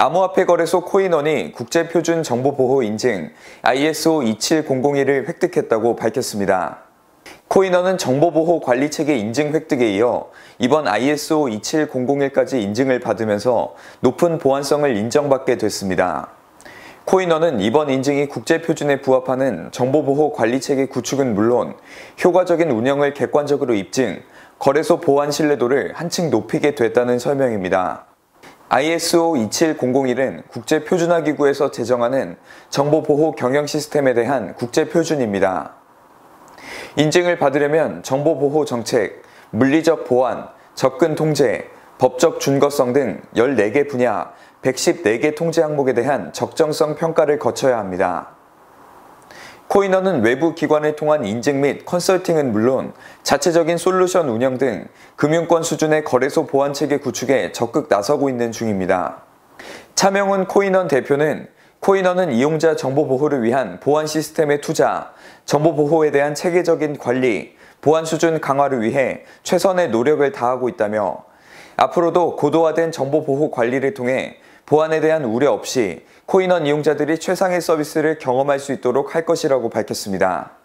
암호화폐 거래소 코인원이 국제표준 정보보호 인증 ISO 27001을 획득했다고 밝혔습니다. 코인원은 정보보호 관리체계 인증 획득에 이어 이번 ISO 27001까지 인증을 받으면서 높은 보안성을 인정받게 됐습니다. 코인원은 이번 인증이 국제표준에 부합하는 정보보호 관리체계 구축은 물론 효과적인 운영을 객관적으로 입증, 거래소 보안 신뢰도를 한층 높이게 됐다는 설명입니다. ISO 27001은 국제표준화기구에서 제정하는 정보보호 경영 시스템에 대한 국제표준입니다. 인증을 받으려면 정보보호 정책, 물리적 보안, 접근 통제, 법적 준거성 등 14개 분야 114개 통제 항목에 대한 적정성 평가를 거쳐야 합니다. 코이너는 외부 기관을 통한 인증 및 컨설팅은 물론 자체적인 솔루션 운영 등 금융권 수준의 거래소 보안 체계 구축에 적극 나서고 있는 중입니다. 차명훈 코이넌 대표는 코이너는 이용자 정보 보호를 위한 보안 시스템의 투자, 정보 보호에 대한 체계적인 관리, 보안 수준 강화를 위해 최선의 노력을 다하고 있다며 앞으로도 고도화된 정보 보호 관리를 통해 보안에 대한 우려 없이 코인원 이용자들이 최상의 서비스를 경험할 수 있도록 할 것이라고 밝혔습니다.